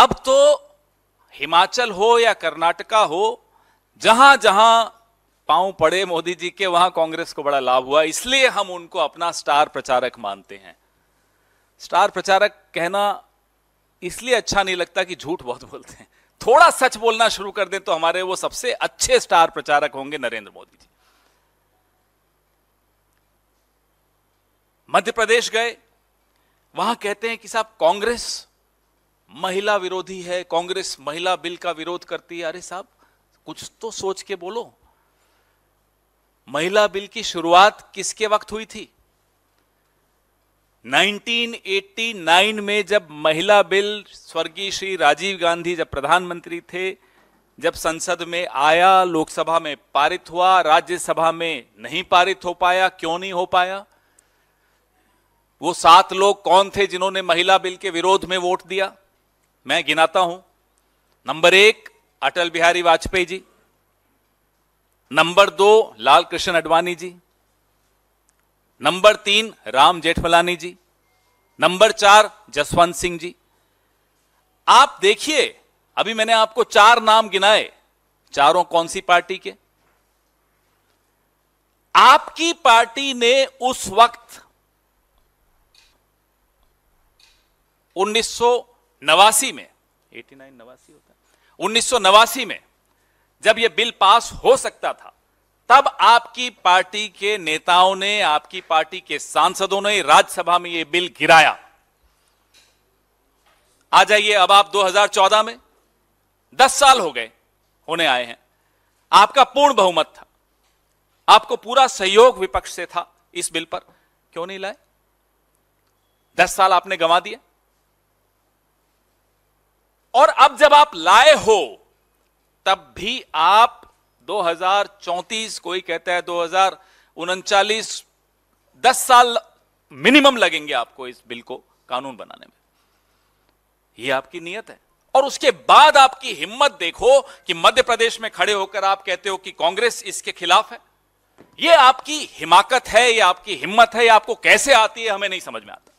अब तो हिमाचल हो या कर्नाटका हो जहां जहां पांव पड़े मोदी जी के वहां कांग्रेस को बड़ा लाभ हुआ इसलिए हम उनको अपना स्टार प्रचारक मानते हैं स्टार प्रचारक कहना इसलिए अच्छा नहीं लगता कि झूठ बहुत बोलते हैं थोड़ा सच बोलना शुरू कर दें तो हमारे वो सबसे अच्छे स्टार प्रचारक होंगे नरेंद्र मोदी जी मध्य प्रदेश गए वहां कहते हैं कि साहब कांग्रेस महिला विरोधी है कांग्रेस महिला बिल का विरोध करती है अरे साहब कुछ तो सोच के बोलो महिला बिल की शुरुआत किसके वक्त हुई थी 1989 में जब महिला बिल स्वर्गीय श्री राजीव गांधी जब प्रधानमंत्री थे जब संसद में आया लोकसभा में पारित हुआ राज्यसभा में नहीं पारित हो पाया क्यों नहीं हो पाया वो सात लोग कौन थे जिन्होंने महिला बिल के विरोध में वोट दिया मैं गिनाता हूं नंबर एक अटल बिहारी वाजपेयी जी नंबर दो लाल कृष्ण अडवाणी जी नंबर तीन राम जेठमलानी जी नंबर चार जसवंत सिंह जी आप देखिए अभी मैंने आपको चार नाम गिनाए चारों कौन सी पार्टी के आपकी पार्टी ने उस वक्त उन्नीस नवासी में एटी नाइन नवासी होता उन्नीस उन्नीस नवासी में जब यह बिल पास हो सकता था तब आपकी पार्टी के नेताओं ने आपकी पार्टी के सांसदों ने राज्यसभा में यह बिल गिराया आ जाइए अब आप 2014 में 10 साल हो गए होने आए हैं आपका पूर्ण बहुमत था आपको पूरा सहयोग विपक्ष से था इस बिल पर क्यों नहीं लाए 10 साल आपने गंवा दिया और अब जब आप लाए हो तब भी आप 2034 कोई कहता है दो हजार उनचालीस दस साल मिनिमम लगेंगे आपको इस बिल को कानून बनाने में यह आपकी नीयत है और उसके बाद आपकी हिम्मत देखो कि मध्य प्रदेश में खड़े होकर आप कहते हो कि कांग्रेस इसके खिलाफ है यह आपकी हिमाकत है यह आपकी हिम्मत है यह आपको कैसे आती है हमें नहीं समझ में आता